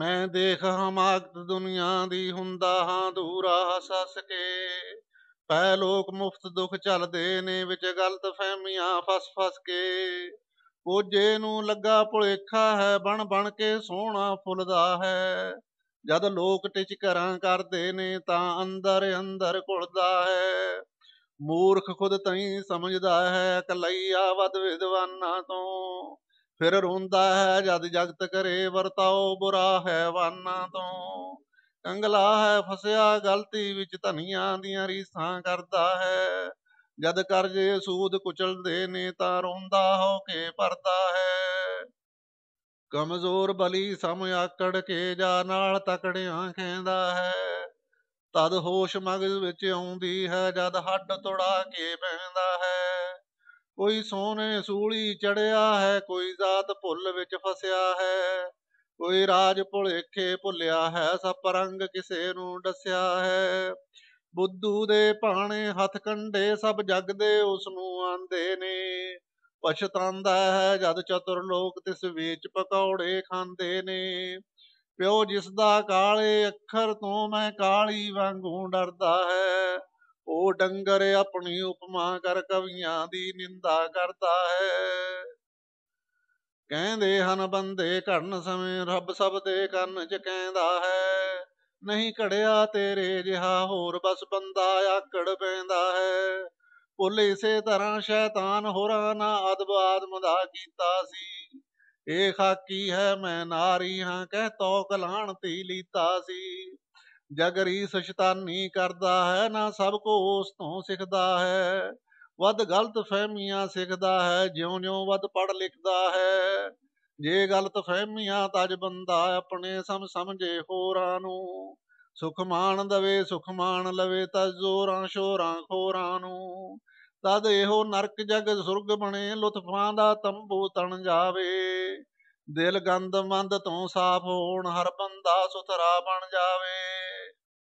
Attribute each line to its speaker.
Speaker 1: ਮੈਂ ਦੇਖ ਹਮਾਕਤ ਦੁਨੀਆ ਦੀ ਹੁੰਦਾ ਹਾਂ ਦੂਰਾ ਹੱਸ ਕੇ ਪੈ ਲੋਕ ਮੁਫਤ ਦੁਖ ਚੱਲਦੇ ਨੇ ਵਿੱਚ ਗਲਤ ਫਹਿਮੀਆਂ ਫਸ ਫਸ ਕੇ ਕੋਜੇ ਨੂੰ ਲੱਗਾ ਭੁਲੇਖਾ ਹੈ ਬਣ ਬਣ ਕੇ ਸੋਹਣਾ ਫੁੱਲਦਾ ਹੈ ਜਦ ਲੋਕ ਟਿਚ ਕਰਾਂ ਕਰਦੇ ਨੇ ਤਾਂ ਅੰਦਰ ਅੰਦਰ ਘੁਲਦਾ ਹੈ ਮੂਰਖ ਖੁਦ ਤਈ ਸਮਝਦਾ ਹੈ ਇਕਲਈਆ ਵਦ ਵਿਦਵਾਨਾਂ ਤੋਂ ਫਿਰ ਰੋਂਦਾ ਹੈ ਜਦ ਜਗਤ ਕਰੇ ਵਰਤਾਓ ਬੁਰਾ ਹੈ ਵਾਨਾਂ ਤੋਂ ਕੰਗਲਾ ਹੈ ਫਸਿਆ ਗਲਤੀ ਵਿੱਚ ਧਨੀਆਂ ਦੀਆਂ ਰੀਸਾਂ ਕਰਦਾ ਹੈ ਜਦ ਕਰਜੇ ਸੂਦ ਕੁਚਲਦੇ ਨੇ ਤਾਂ ਰੋਂਦਾ ਹੋ ਕੇ ਪਰਦਾ ਹੈ ਕਮਜ਼ੋਰ ਬਲੀ ਸਮ ਆਕੜ ਕੇ ਜਾ ਨਾਲ ਤਕੜਿਆਂ ਖੇਂਦਾ ਹੈ ਤਦ ਹੋਸ਼ ਮਗਜ਼ ਵਿੱਚ ਆਉਂਦੀ ਹੈ ਜਦ ਹੱਡ ਤੋੜਾ ਕੇ ਬਹਿੰਦਾ ਹੈ ਕੋਈ ਸੋਨੇ ਸੂਲੀ ਚੜਿਆ ਹੈ ਕੋਈ ਜ਼ਾਤ ਭੁੱਲ ਵਿੱਚ ਫਸਿਆ ਹੈ ਕੋਈ ਰਾਜ ਭੁਲੇਖੇ ਭੁੱਲਿਆ ਹੈ ਸਭ ਪਰੰਗ ਕਿਸੇ ਨੂੰ ਦੱਸਿਆ ਹੈ ਬੁੱਧੂ ਦੇ ਭਾਣੇ ਹੱਥ ਕੰਡੇ ਸਭ ਜਗ ਦੇ ਉਸ ਨੂੰ ਆਂਦੇ ਨੇ ਪਛਤਾਂਦਾ ਹੈ ਜਦ ਚਤੁਰ ਲੋਕ ਤਿਸ ਵਿੱਚ ਪਕੌੜੇ ਖਾਂਦੇ ਨੇ ਪਿਓ ਜਿਸ ਦਾ ਕਾਲੇ ਅੱਖਰ ਤੋਂ ਮੈਂ ਕਾਲੀ ਵਾਂਗੂ ਡਰਦਾ ਹੈ ਉਹ ਡੰਗਰ ਆਪਣੀ ਉਪਮਾ ਕਰ ਕਵੀਆਂ ਦੀ ਨਿੰਦਾ ਕਰਦਾ ਹੈ ਕਹਿੰਦੇ ਹਨ ਬੰਦੇ ਕਰਨ ਸਮੇਂ ਰੱਬ ਸਭ ਦੇ ਕੰਨ 'ਚ ਕਹਿੰਦਾ ਹੈ ਨਹੀਂ ਘੜਿਆ ਤੇਰੇ ਜਿਹਾ ਹੋਰ ਬਸ ਬੰਦਾ ਆਕੜ ਪੈਂਦਾ ਹੈ ਭੁੱਲ ਇਸੇ ਤਰ੍ਹਾਂ ਸ਼ੈਤਾਨ ਹੋਰਾਂ ਨਾ ਅਦਬਾਦ ਮਦਾ ਕੀਤਾ ਸੀ ਇਹ ਖਾਕੀ ਹੈ ਮੈਂ ਨਾਰੀ ਹਾਂ ਕਹਿ ਤੋ ਕਲਾਣ ਤੀ ਲੀਤਾ ਸੀ ਜਗ ਰੀਸ ਸ਼ੈਤਾਨੀ ਕਰਦਾ ਹੈ ਨਾ ਸਭ ਕੋ ਉਸ ਤੋਂ ਸਿੱਖਦਾ ਹੈ ਵੱਧ ਗਲਤ ਫਹਿਮੀਆਂ ਸਿੱਖਦਾ ਹੈ ਜਿਉਂ-ਜਿਉਂ ਵੱਧ ਪੜ ਲਿਖਦਾ ਹੈ ਜੇ ਗਲਤ ਫਹਿਮੀਆਂ ਤਜ ਬੰਦਾ ਆਪਣੇ ਸਮ ਸਮਝੇ ਹੋਰਾਂ ਨੂੰ ਸੁਖ ਮਾਣ ਦਵੇ ਸੁਖ ਮਾਣ ਲਵੇ ਤਜ ਜ਼ੋਰਾਂ ਸ਼ੋਰਾਂ ਖੋਰਾਂ ਨੂੰ ਤਦ ਇਹੋ ਨਰਕ ਜਗ ਸੁਰਗ ਬਣੇ ਲੁਤਫਾਂ ਦਾ ਤੰਬੂ ਤਣ ਜਾਵੇ ਦਿਲ ਗੰਦ ਮੰਦ ਤੋਂ ਸਾਫ਼ ਹੋਣ ਹਰ ਬੰਦਾ ਸੁਥਰਾ ਬਣ ਜਾਵੇ